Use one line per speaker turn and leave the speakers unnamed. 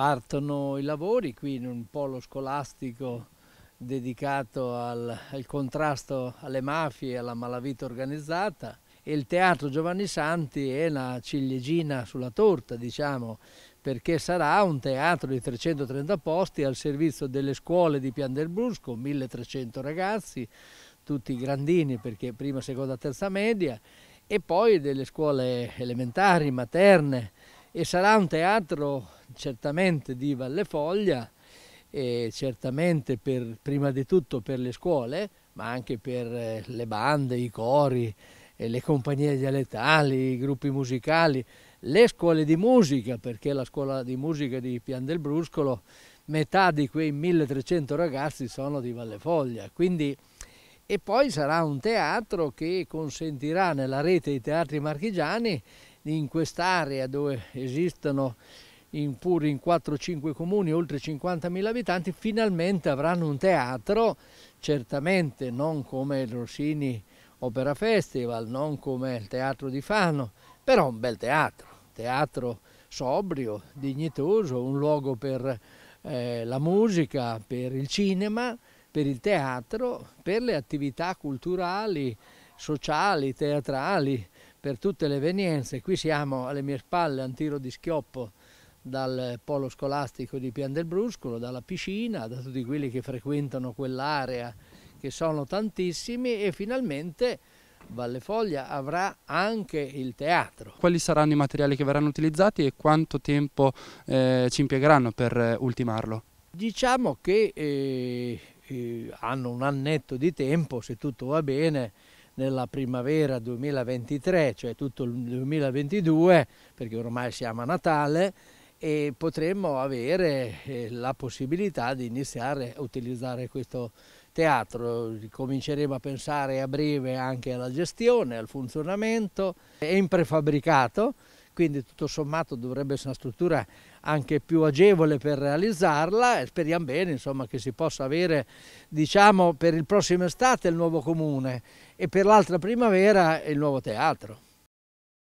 partono i lavori qui in un polo scolastico dedicato al, al contrasto alle mafie e alla malavita organizzata e il Teatro Giovanni Santi è la ciliegina sulla torta, diciamo, perché sarà un teatro di 330 posti al servizio delle scuole di Pian del Brusco, 1300 ragazzi, tutti grandini perché prima, seconda, terza media, e poi delle scuole elementari, materne, e sarà un teatro certamente di Valle Foglia e certamente per, prima di tutto per le scuole, ma anche per eh, le bande, i cori, eh, le compagnie dialettali, i gruppi musicali, le scuole di musica, perché la scuola di musica di Pian del Bruscolo, metà di quei 1300 ragazzi sono di Valle Foglia, quindi e poi sarà un teatro che consentirà nella rete dei teatri marchigiani in quest'area dove esistono in pur in 4-5 comuni, oltre 50.000 abitanti, finalmente avranno un teatro, certamente non come il Rossini Opera Festival, non come il Teatro di Fano, però un bel teatro, teatro sobrio, dignitoso, un luogo per eh, la musica, per il cinema, per il teatro, per le attività culturali, sociali, teatrali, per tutte le evenienze. Qui siamo alle mie spalle, a un tiro di schioppo dal polo scolastico di Pian del Bruscolo, dalla piscina, da tutti quelli che frequentano quell'area, che sono tantissimi, e finalmente Valle Foglia avrà anche il teatro.
Quali saranno i materiali che verranno utilizzati e quanto tempo eh, ci impiegheranno per ultimarlo?
Diciamo che eh, eh hanno un annetto di tempo, se tutto va bene, nella primavera 2023, cioè tutto il 2022, perché ormai siamo a Natale, e potremmo avere eh, la possibilità di iniziare a utilizzare questo teatro. Cominceremo a pensare a breve anche alla gestione, al funzionamento. È in prefabbricato, quindi tutto sommato dovrebbe essere una struttura anche più agevole per realizzarla e speriamo bene insomma, che si possa avere diciamo, per il prossimo estate il nuovo comune e per l'altra primavera il nuovo teatro.